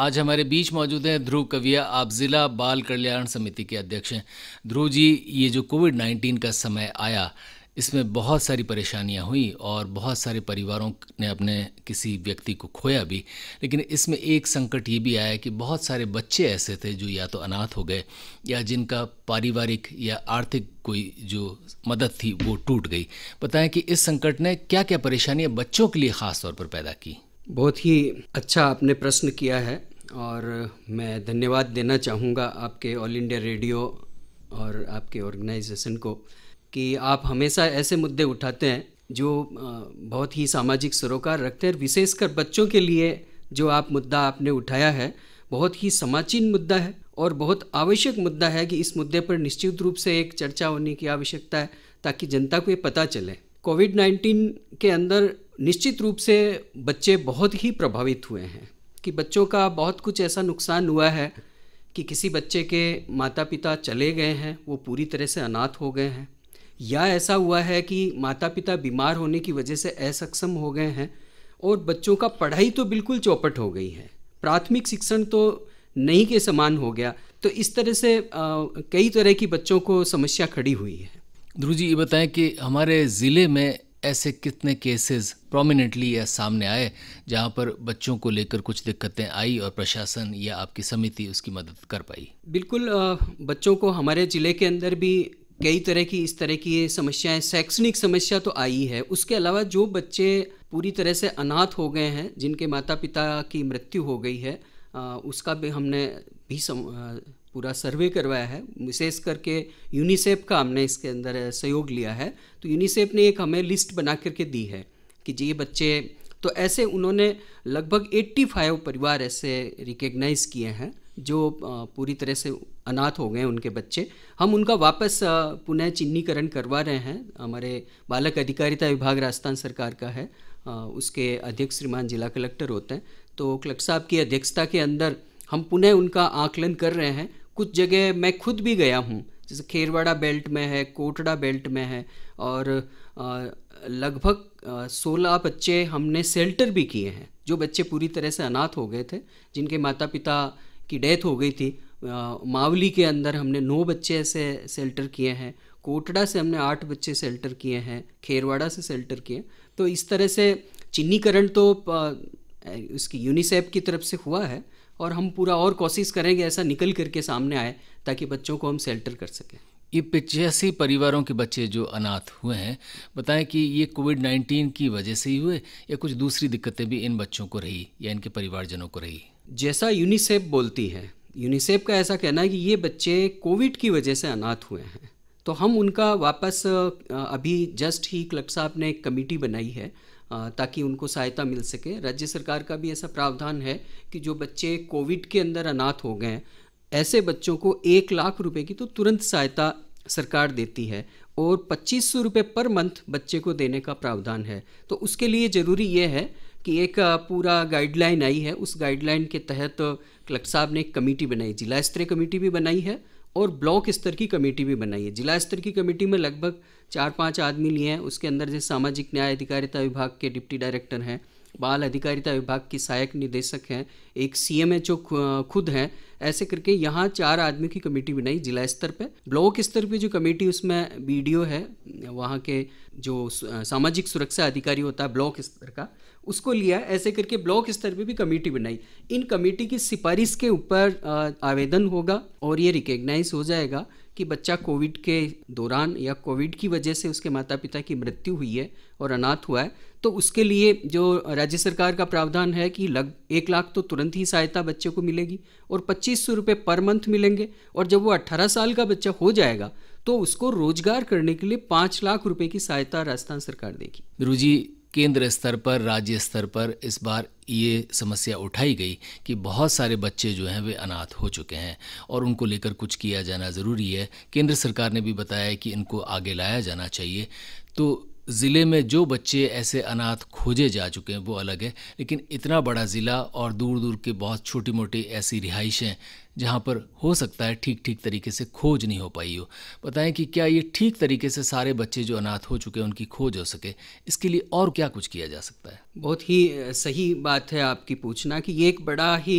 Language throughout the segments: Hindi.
आज हमारे बीच मौजूद हैं ध्रुव कविया आप जिला बाल कल्याण समिति के अध्यक्ष हैं ध्रुव जी ये जो कोविड नाइन्टीन का समय आया इसमें बहुत सारी परेशानियां हुई और बहुत सारे परिवारों ने अपने किसी व्यक्ति को खोया भी लेकिन इसमें एक संकट ये भी आया कि बहुत सारे बच्चे ऐसे थे जो या तो अनाथ हो गए या जिनका पारिवारिक या आर्थिक कोई जो मदद थी वो टूट गई बताएं कि इस संकट ने क्या क्या परेशानियां बच्चों के लिए ख़ास तौर पर पैदा की बहुत ही अच्छा आपने प्रश्न किया है और मैं धन्यवाद देना चाहूँगा आपके ऑल इंडिया रेडियो और आपके ऑर्गेनाइजेशन को कि आप हमेशा ऐसे मुद्दे उठाते हैं जो बहुत ही सामाजिक सरोकार रखते हैं विशेषकर बच्चों के लिए जो आप मुद्दा आपने उठाया है बहुत ही समाचीन मुद्दा है और बहुत आवश्यक मुद्दा है कि इस मुद्दे पर निश्चित रूप से एक चर्चा होने की आवश्यकता है ताकि जनता को ये पता चले कोविड 19 के अंदर निश्चित रूप से बच्चे बहुत ही प्रभावित हुए हैं कि बच्चों का बहुत कुछ ऐसा नुकसान हुआ है कि किसी बच्चे के माता पिता चले गए हैं वो पूरी तरह से अनाथ हो गए हैं या ऐसा हुआ है कि माता पिता बीमार होने की वजह से असक्षम हो गए हैं और बच्चों का पढ़ाई तो बिल्कुल चौपट हो गई है प्राथमिक शिक्षण तो नहीं के समान हो गया तो इस तरह से आ, कई तरह की बच्चों को समस्या खड़ी हुई है ध्रुव जी ये बताएं कि हमारे ज़िले में ऐसे कितने केसेस प्रोमिनेंटली या सामने आए जहां पर बच्चों को लेकर कुछ दिक्कतें आई और प्रशासन या आपकी समिति उसकी मदद कर पाई बिल्कुल बच्चों को हमारे ज़िले के अंदर भी कई तरह की इस तरह की समस्याएं शैक्षणिक समस्या तो आई है उसके अलावा जो बच्चे पूरी तरह से अनाथ हो गए हैं जिनके माता पिता की मृत्यु हो गई है उसका भी हमने भी सम, पूरा सर्वे करवाया है विशेष करके यूनिसेफ का हमने इसके अंदर सहयोग लिया है तो यूनिसेफ ने एक हमें लिस्ट बना करके दी है कि जी ये बच्चे तो ऐसे उन्होंने लगभग 85 परिवार ऐसे रिकग्नाइज किए हैं जो पूरी तरह से अनाथ हो गए उनके बच्चे हम उनका वापस पुनः चिन्हीकरण करवा रहे हैं हमारे बालक अधिकारिता विभाग राजस्थान सरकार का है उसके अध्यक्ष श्रीमान जिला कलेक्टर होते हैं तो कलेक्टर साहब की अध्यक्षता के अंदर हम पुनः उनका आकलन कर रहे हैं कुछ जगह मैं खुद भी गया हूँ जैसे खेरवाड़ा बेल्ट में है कोटड़ा बेल्ट में है और लगभग सोलह बच्चे हमने सेल्टर भी किए हैं जो बच्चे पूरी तरह से अनाथ हो गए थे जिनके माता पिता की डेथ हो गई थी मावली के अंदर हमने नौ बच्चे ऐसे सेल्टर किए हैं कोटड़ा से हमने आठ बच्चे सेल्टर किए हैं खेरवाड़ा से सेल्टर किए तो इस तरह से चिन्हीकरण तो इसकी यूनिसेफ की तरफ से हुआ है और हम पूरा और कोशिश करेंगे ऐसा निकल करके सामने आए ताकि बच्चों को हम सेल्टर कर सकें ये पिचासी परिवारों के बच्चे जो अनाथ हुए हैं बताएं कि ये कोविड नाइन्टीन की वजह से ही हुए या कुछ दूसरी दिक्कतें भी इन बच्चों को रही या इनके परिवारजनों को रही जैसा यूनिसेफ बोलती है यूनिसेफ का ऐसा कहना है कि ये बच्चे कोविड की वजह से अनाथ हुए हैं तो हम उनका वापस अभी जस्ट ही क्लर्क साहब ने एक कमेटी बनाई है ताकि उनको सहायता मिल सके राज्य सरकार का भी ऐसा प्रावधान है कि जो बच्चे कोविड के अंदर अनाथ हो गए ऐसे बच्चों को एक लाख रुपए की तो तुरंत सहायता सरकार देती है और पच्चीस सौ रुपये पर मंथ बच्चे को देने का प्रावधान है तो उसके लिए ज़रूरी यह है कि एक पूरा गाइडलाइन आई है उस गाइडलाइन के तहत तो कलेक्टर साहब ने एक कमेटी बनाई जिला स्तरीय कमेटी भी बनाई है और ब्लॉक स्तर की कमेटी भी बनाई है जिला स्तर की कमेटी में लगभग चार पांच आदमी लिए हैं उसके अंदर जैसे सामाजिक न्याय अधिकारिता विभाग के डिप्टी डायरेक्टर हैं बाल अधिकारिता विभाग की सहायक निदेशक हैं एक सी एम एच ओ खुद हैं ऐसे करके यहाँ चार आदमी की कमेटी बनाई जिला स्तर पर ब्लॉक स्तर पर जो कमेटी उसमें बी डी ओ है वहाँ के जो सामाजिक सुरक्षा अधिकारी होता है ब्लॉक स्तर का उसको लिया ऐसे करके ब्लॉक स्तर पे भी कमेटी बनाई इन कमेटी की सिफारिश के ऊपर आवेदन होगा और ये रिकग्नाइज हो जाएगा कि बच्चा कोविड के दौरान या कोविड की वजह से उसके माता पिता की मृत्यु हुई है और अनाथ हुआ है तो उसके लिए जो राज्य सरकार का प्रावधान है कि लग एक लाख तो तुरंत ही सहायता बच्चे को मिलेगी और पच्चीस सौ रुपये पर मंथ मिलेंगे और जब वो अट्ठारह साल का बच्चा हो जाएगा तो उसको रोजगार करने के लिए पाँच लाख रुपए की सहायता राजस्थान सरकार देगी रुजी जी केंद्र स्तर पर राज्य स्तर पर इस बार ये समस्या उठाई गई कि बहुत सारे बच्चे जो हैं वे अनाथ हो चुके हैं और उनको लेकर कुछ किया जाना ज़रूरी है केंद्र सरकार ने भी बताया कि इनको आगे लाया जाना चाहिए तो ज़िले में जो बच्चे ऐसे अनाथ खोजे जा चुके हैं वो अलग है लेकिन इतना बड़ा ज़िला और दूर दूर के बहुत छोटी मोटी ऐसी रिहाइशें जहाँ पर हो सकता है ठीक ठीक तरीके से खोज नहीं हो पाई हो बताएं कि क्या ये ठीक तरीके से सारे बच्चे जो अनाथ हो चुके हैं उनकी खोज हो सके इसके लिए और क्या कुछ किया जा सकता है बहुत ही सही बात है आपकी पूछना कि ये एक बड़ा ही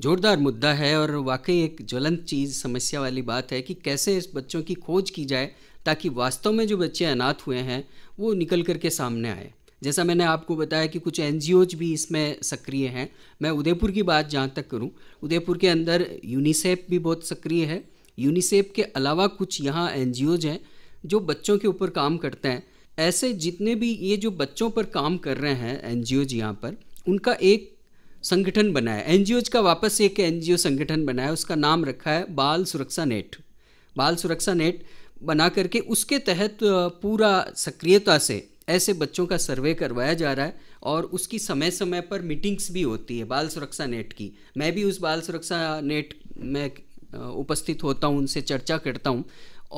जोरदार मुद्दा है और वाकई एक ज्वलंत चीज़ समस्या वाली बात है कि कैसे इस बच्चों की खोज की जाए ताकि वास्तव में जो बच्चे अनाथ हुए हैं वो निकल करके सामने आए जैसा मैंने आपको बताया कि कुछ एन भी इसमें सक्रिय हैं मैं उदयपुर की बात जहाँ तक करूँ उदयपुर के अंदर यूनिसेफ भी बहुत सक्रिय है यूनिसेफ के अलावा कुछ यहाँ एन हैं जो बच्चों के ऊपर काम करते हैं ऐसे जितने भी ये जो बच्चों पर काम कर रहे हैं एन जी यहाँ पर उनका एक संगठन बना है एन का वापस एक एन संगठन बना है उसका नाम रखा है बाल सुरक्षा नेट बाल सुरक्षा नेट बना करके उसके तहत पूरा सक्रियता से ऐसे बच्चों का सर्वे करवाया जा रहा है और उसकी समय समय पर मीटिंग्स भी होती है बाल सुरक्षा नेट की मैं भी उस बाल सुरक्षा नेट में उपस्थित होता हूँ उनसे चर्चा करता हूँ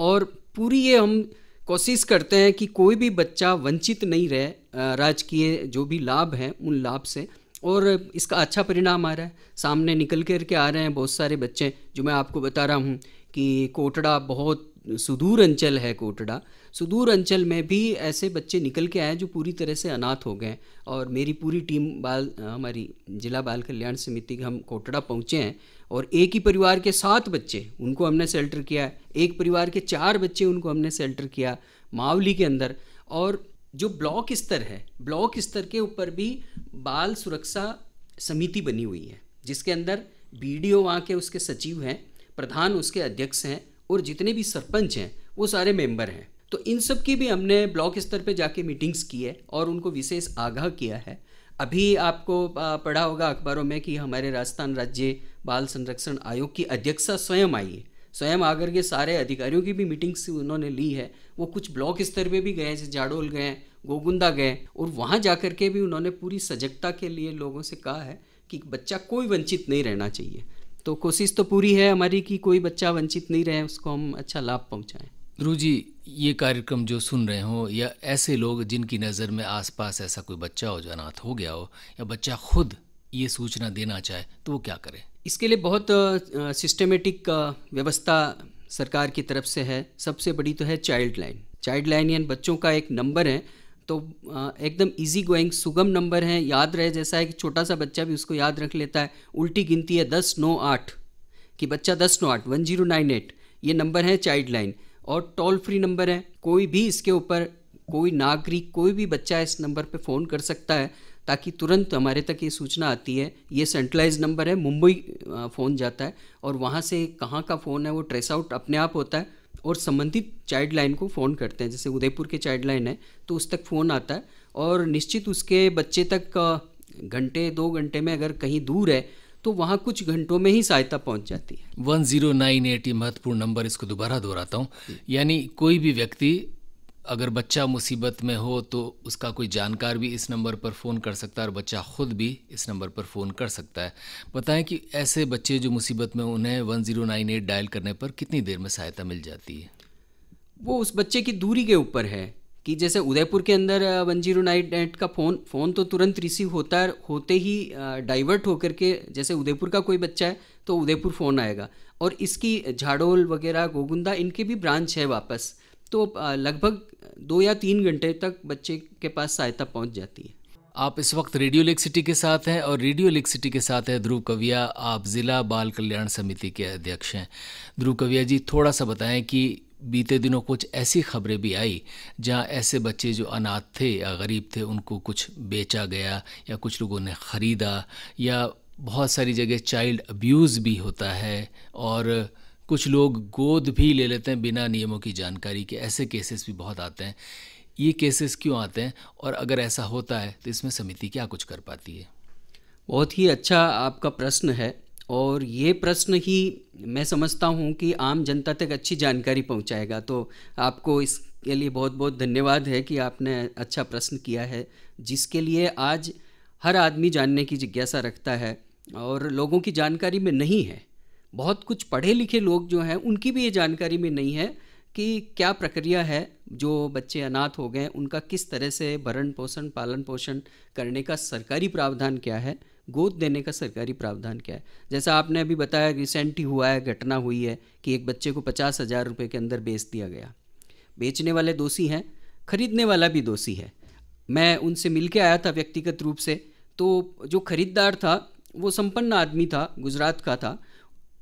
और पूरी ये हम कोशिश करते हैं कि कोई भी बच्चा वंचित नहीं रहे राजकीय जो भी लाभ हैं उन लाभ से और इसका अच्छा परिणाम आ रहा है सामने निकल कर के आ रहे हैं बहुत सारे बच्चे जो मैं आपको बता रहा हूँ कि कोटड़ा बहुत सुदूर अंचल है कोटड़ा सुदूर अंचल में भी ऐसे बच्चे निकल के आए जो पूरी तरह से अनाथ हो गए और मेरी पूरी टीम बाल हमारी जिला बाल कल्याण समिति हम कोटड़ा पहुँचे हैं और एक ही परिवार के सात बच्चे उनको हमने सेल्टर किया एक परिवार के चार बच्चे उनको हमने सेल्टर किया मावली के अंदर और जो ब्लॉक स्तर है ब्लॉक स्तर के ऊपर भी बाल सुरक्षा समिति बनी हुई है जिसके अंदर बी डी वहाँ के उसके सचिव हैं प्रधान उसके अध्यक्ष हैं और जितने भी सरपंच हैं वो सारे मेंबर हैं तो इन सब की भी हमने ब्लॉक स्तर पे जाके मीटिंग्स की है और उनको विशेष आगाह किया है अभी आपको पढ़ा होगा अखबारों में कि हमारे राजस्थान राज्य बाल संरक्षण आयोग की अध्यक्षा स्वयं आई है स्वयं आकर के सारे अधिकारियों की भी मीटिंग्स उन्होंने ली है वो कुछ ब्लॉक स्तर पे भी गए जैसे जाडोल गए गोगुंदा गए और वहाँ जा कर के भी उन्होंने पूरी सजगता के लिए लोगों से कहा है कि बच्चा कोई वंचित नहीं रहना चाहिए तो कोशिश तो पूरी है हमारी कि कोई बच्चा वंचित नहीं रहे उसको हम अच्छा लाभ पहुँचाएँ ध्रुव जी ये कार्यक्रम जो सुन रहे हो या ऐसे लोग जिनकी नज़र में आसपास ऐसा कोई बच्चा हो जो अनाथ हो गया हो या बच्चा खुद ये सूचना देना चाहे तो वो क्या करे इसके लिए बहुत सिस्टमेटिक व्यवस्था सरकार की तरफ से है सबसे बड़ी तो है चाइल्ड लाइन चाइल्ड लाइन यानी बच्चों का एक नंबर है तो एकदम इजी गोइंग सुगम नंबर है याद रहे जैसा है कि छोटा सा बच्चा भी उसको याद रख लेता है उल्टी गिनती है दस नौ आठ कि बच्चा दस नौ आठ वन जीरो नाइन एट ये नंबर है चाइल्ड लाइन और टोल फ्री नंबर है कोई भी इसके ऊपर कोई नागरिक कोई भी बच्चा इस नंबर पर फ़ोन कर सकता है ताकि तुरंत हमारे तक ये सूचना आती है ये सेंट्रलाइज नंबर है मुंबई फ़ोन जाता है और वहाँ से कहाँ का फ़ोन है वो ट्रेस आउट अपने आप होता है और संबंधित चाइल्ड लाइन को फ़ोन करते हैं जैसे उदयपुर के चाइल्ड लाइन है तो उस तक फ़ोन आता है और निश्चित उसके बच्चे तक घंटे दो घंटे में अगर कहीं दूर है तो वहाँ कुछ घंटों में ही सहायता पहुँच जाती है वन जीरो नाइन एट ये महत्वपूर्ण नंबर इसको दोबारा दोहराता हूँ यानी कोई भी व्यक्ति अगर बच्चा मुसीबत में हो तो उसका कोई जानकार भी इस नंबर पर फ़ोन कर सकता है और बच्चा ख़ुद भी इस नंबर पर फ़ोन कर सकता है बताएं कि ऐसे बच्चे जो मुसीबत में उन्हें one zero nine eight dial करने पर कितनी देर में सहायता मिल जाती है वो उस बच्चे की दूरी के ऊपर है कि जैसे उदयपुर के अंदर वन जीरो नाइन एट का फ़ोन फ़ोन तो तुरंत रिसीव होता है होते ही डाइवर्ट होकर के जैसे उदयपुर का कोई बच्चा है तो उदयपुर फ़ोन आएगा और इसकी झाड़ोल वगैरह गोगुंदा इनके भी ब्रांच है वापस तो लगभग दो या तीन घंटे तक बच्चे के पास सहायता पहुंच जाती है आप इस वक्त रेडियो लेक सिटी के साथ हैं और रेडियो लेक सिटी के साथ है ध्रुव कविया आप ज़िला बाल कल्याण समिति के अध्यक्ष हैं ध्रुव कविया जी थोड़ा सा बताएं कि बीते दिनों कुछ ऐसी खबरें भी आई जहां ऐसे बच्चे जो अनाथ थे या गरीब थे उनको कुछ बेचा गया या कुछ लोगों ने ख़रीदा या बहुत सारी जगह चाइल्ड अब्यूज़ भी होता है और कुछ लोग गोद भी ले लेते हैं बिना नियमों की जानकारी के ऐसे केसेस भी बहुत आते हैं ये केसेस क्यों आते हैं और अगर ऐसा होता है तो इसमें समिति क्या कुछ कर पाती है बहुत ही अच्छा आपका प्रश्न है और ये प्रश्न ही मैं समझता हूँ कि आम जनता तक अच्छी जानकारी पहुँचाएगा तो आपको इसके लिए बहुत बहुत धन्यवाद है कि आपने अच्छा प्रश्न किया है जिसके लिए आज हर आदमी जानने की जिज्ञासा रखता है और लोगों की जानकारी में नहीं है बहुत कुछ पढ़े लिखे लोग जो हैं उनकी भी ये जानकारी में नहीं है कि क्या प्रक्रिया है जो बच्चे अनाथ हो गए उनका किस तरह से भरण पोषण पालन पोषण करने का सरकारी प्रावधान क्या है गोद देने का सरकारी प्रावधान क्या है जैसा आपने अभी बताया रिसेंट ही हुआ है घटना हुई है कि एक बच्चे को पचास हज़ार रुपये के अंदर बेच दिया गया बेचने वाले दोषी हैं खरीदने वाला भी दोषी है मैं उनसे मिल के आया था व्यक्तिगत रूप से तो जो खरीदार था वो संपन्न आदमी था गुजरात का था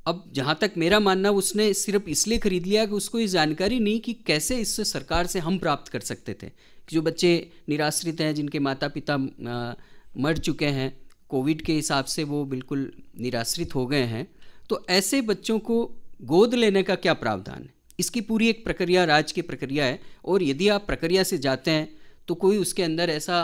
अब जहाँ तक मेरा मानना उसने सिर्फ इसलिए खरीद लिया कि उसको ये जानकारी नहीं कि कैसे इससे सरकार से हम प्राप्त कर सकते थे कि जो बच्चे निराश्रित हैं जिनके माता पिता मर चुके हैं कोविड के हिसाब से वो बिल्कुल निराश्रित हो गए हैं तो ऐसे बच्चों को गोद लेने का क्या प्रावधान है इसकी पूरी एक प्रक्रिया राज की प्रक्रिया है और यदि आप प्रक्रिया से जाते हैं तो कोई उसके अंदर ऐसा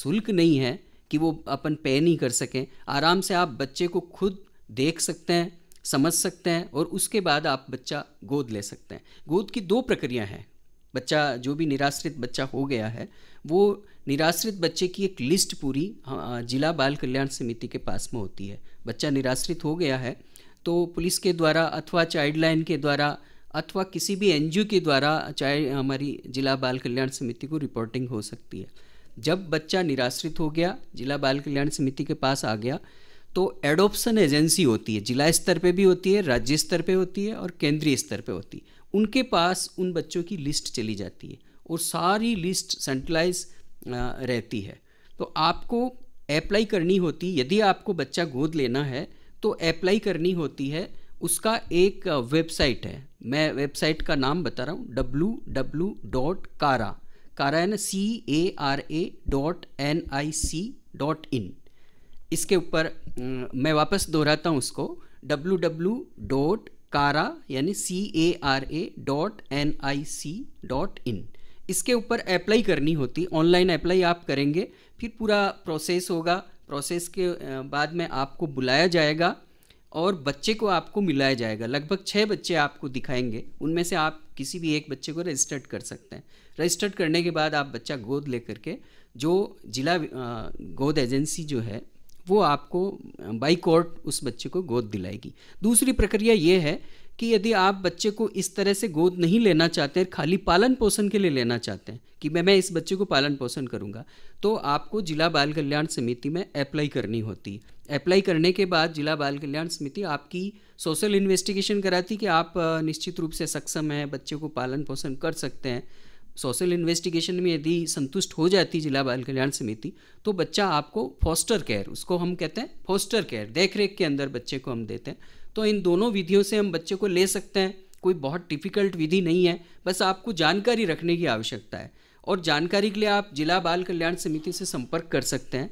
शुल्क नहीं है कि वो अपन पे नहीं कर सकें आराम से आप बच्चे को खुद देख सकते हैं समझ सकते हैं और उसके बाद आप बच्चा गोद ले सकते हैं गोद की दो प्रक्रिया हैं बच्चा जो भी निराश्रित बच्चा हो गया है वो निराश्रित बच्चे की एक लिस्ट पूरी जिला बाल कल्याण समिति के पास में होती है बच्चा निराश्रित हो गया है तो पुलिस के द्वारा अथवा चाइल्डलाइन के द्वारा अथवा किसी भी एन के द्वारा चाहे हमारी जिला बाल कल्याण समिति को रिपोर्टिंग हो सकती है जब बच्चा निराश्रित हो गया जिला बाल कल्याण समिति के पास आ गया तो एडोप्शन एजेंसी होती है जिला स्तर पे भी होती है राज्य स्तर पे होती है और केंद्रीय स्तर पे होती है उनके पास उन बच्चों की लिस्ट चली जाती है और सारी लिस्ट सेंट्रलाइज रहती है तो आपको अप्लाई करनी होती यदि आपको बच्चा गोद लेना है तो अप्लाई करनी होती है उसका एक वेबसाइट है मैं वेबसाइट का नाम बता रहा हूँ डब्लू डब्लू डॉट कारा कारा है ना C A R A dot N I C dot in इसके ऊपर मैं वापस दोहराता हूँ उसको डब्लू डब्लू डॉट कारा यानी C A R A dot N I C dot in इसके ऊपर अप्लाई करनी होती ऑनलाइन अप्लाई आप करेंगे फिर पूरा प्रोसेस होगा प्रोसेस के बाद में आपको बुलाया जाएगा और बच्चे को आपको मिलाया जाएगा लगभग छः बच्चे आपको दिखाएंगे उनमें से आप किसी भी एक बच्चे को रजिस्टर्ड कर सकते हैं रजिस्टर्ड करने के बाद आप बच्चा गोद ले करके जो जिला गोद एजेंसी जो है वो आपको बाई कोर्ट उस बच्चे को गोद दिलाएगी दूसरी प्रक्रिया ये है कि यदि आप बच्चे को इस तरह से गोद नहीं लेना चाहते हैं खाली पालन पोषण के लिए लेना चाहते हैं कि मैं मैं इस बच्चे को पालन पोषण करूंगा तो आपको जिला बाल कल्याण समिति में अप्लाई करनी होती है अप्लाई करने के बाद जिला बाल कल्याण समिति आपकी सोशल इन्वेस्टिगेशन कराती कि आप निश्चित रूप से सक्षम हैं बच्चे को पालन पोषण कर सकते हैं सोशल इन्वेस्टिगेशन में यदि संतुष्ट हो जाती जिला बाल कल्याण समिति तो बच्चा आपको फॉस्टर केयर उसको हम कहते हैं फॉस्टर केयर देख रेख के अंदर बच्चे को हम देते हैं तो इन दोनों विधियों से हम बच्चे को ले सकते हैं कोई बहुत डिफिकल्ट विधि नहीं है बस आपको जानकारी रखने की आवश्यकता है और जानकारी के लिए आप जिला बाल कल्याण समिति से संपर्क कर सकते हैं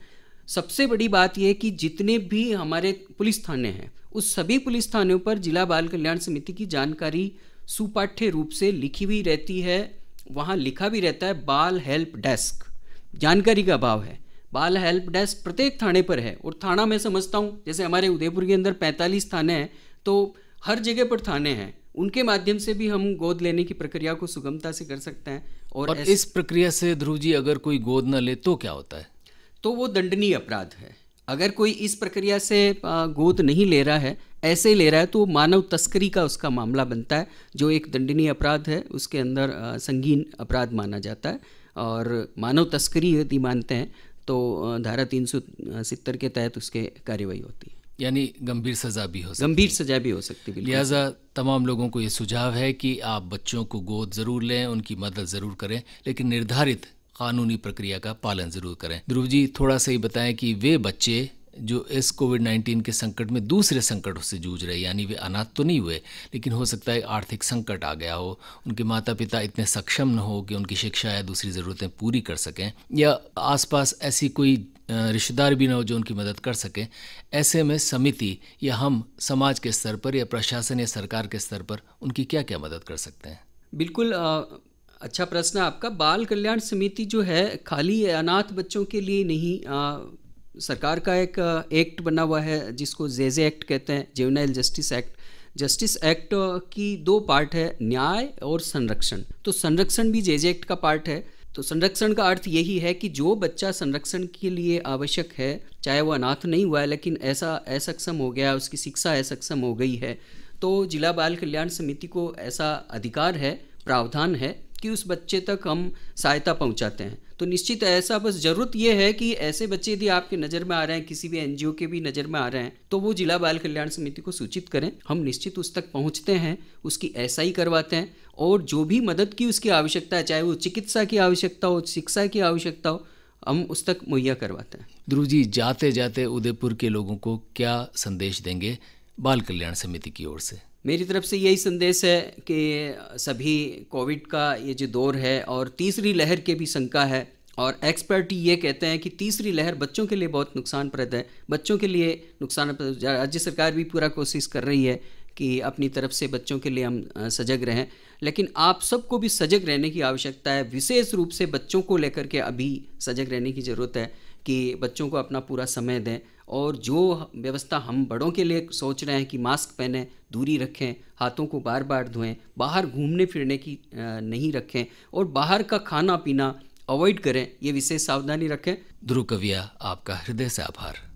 सबसे बड़ी बात यह कि जितने भी हमारे पुलिस थाने हैं उस सभी पुलिस थानों पर जिला बाल कल्याण समिति की जानकारी सुपाठ्य रूप से लिखी हुई रहती है वहाँ लिखा भी रहता है बाल हेल्प डेस्क जानकारी का अभाव है बाल हेल्प डेस्क प्रत्येक थाने पर है और थाना मैं समझता हूँ जैसे हमारे उदयपुर के अंदर पैंतालीस थाने हैं तो हर जगह पर थाने हैं उनके माध्यम से भी हम गोद लेने की प्रक्रिया को सुगमता से कर सकते हैं और, और इस प्रक्रिया से ध्रुव जी अगर कोई गोद न ले तो क्या होता है तो वो दंडनीय अपराध है अगर कोई इस प्रक्रिया से गोद नहीं ले रहा है ऐसे ही ले रहा है तो मानव तस्करी का उसका मामला बनता है जो एक दंडनीय अपराध है उसके अंदर संगीन अपराध माना जाता है और मानव तस्करी यदि मानते हैं तो धारा तीन सौ सितर के तहत उसके कार्रवाई होती है यानी गंभीर सजा भी हो सकती गंभीर सजा भी हो सकती है लिहाजा तमाम लोगों को ये सुझाव है कि आप बच्चों को गोद ज़रूर लें उनकी मदद ज़रूर करें लेकिन निर्धारित कानूनी प्रक्रिया का पालन जरूर करें ध्रुव जी थोड़ा सा ही बताएं कि वे बच्चे जो इस कोविड नाइन्टीन के संकट में दूसरे संकटों से जूझ रहे यानी वे अनाथ तो नहीं हुए लेकिन हो सकता है आर्थिक संकट आ गया हो उनके माता पिता इतने सक्षम न हो कि उनकी शिक्षा या दूसरी ज़रूरतें पूरी कर सकें या आसपास ऐसी कोई रिश्तेदार भी ना हो जो उनकी मदद कर सकें ऐसे में समिति या हम समाज के स्तर पर या प्रशासन या सरकार के स्तर पर उनकी क्या क्या मदद कर सकते हैं बिल्कुल अच्छा प्रश्न है आपका बाल कल्याण समिति जो है खाली अनाथ बच्चों के लिए नहीं आ, सरकार का एक एक्ट बना हुआ है जिसको जेजे एक्ट कहते हैं juvenile justice act justice act की दो पार्ट है न्याय और संरक्षण तो संरक्षण भी जेजे एक्ट का पार्ट है तो संरक्षण का अर्थ यही है कि जो बच्चा संरक्षण के लिए आवश्यक है चाहे वह अनाथ नहीं हुआ है लेकिन ऐसा असक्षम हो गया उसकी शिक्षा असक्षम हो गई है तो जिला बाल कल्याण समिति को ऐसा अधिकार है प्रावधान है कि उस बच्चे तक हम सहायता पहुंचाते हैं तो निश्चित ऐसा बस जरूरत यह है कि ऐसे बच्चे यदि आपके नज़र में आ रहे हैं किसी भी एनजीओ के भी नज़र में आ रहे हैं तो वो जिला बाल कल्याण समिति को सूचित करें हम निश्चित उस तक पहुंचते हैं उसकी ऐसा ही करवाते हैं और जो भी मदद की उसकी आवश्यकता है चाहे वो चिकित्सा की आवश्यकता हो शिक्षा की आवश्यकता हो हम उस तक मुहैया करवाते हैं ध्रुव जी जाते जाते उदयपुर के लोगों को क्या संदेश देंगे बाल कल्याण समिति की ओर से मेरी तरफ से यही संदेश है कि सभी कोविड का ये जो दौर है और तीसरी लहर के भी शंका है और एक्सपर्ट ये कहते हैं कि तीसरी लहर बच्चों के लिए बहुत नुकसानप्रद है बच्चों के लिए नुकसान राज्य सरकार भी पूरा कोशिश कर रही है कि अपनी तरफ से बच्चों के लिए हम सजग रहें लेकिन आप सबको भी सजग रहने की आवश्यकता है विशेष रूप से बच्चों को लेकर के अभी सजग रहने की ज़रूरत है कि बच्चों को अपना पूरा समय दें और जो व्यवस्था हम बड़ों के लिए सोच रहे हैं कि मास्क पहने दूरी रखें हाथों को बार बार धोएं बाहर घूमने फिरने की नहीं रखें और बाहर का खाना पीना अवॉइड करें ये विशेष सावधानी रखें ध्रुव कविया आपका हृदय से आभार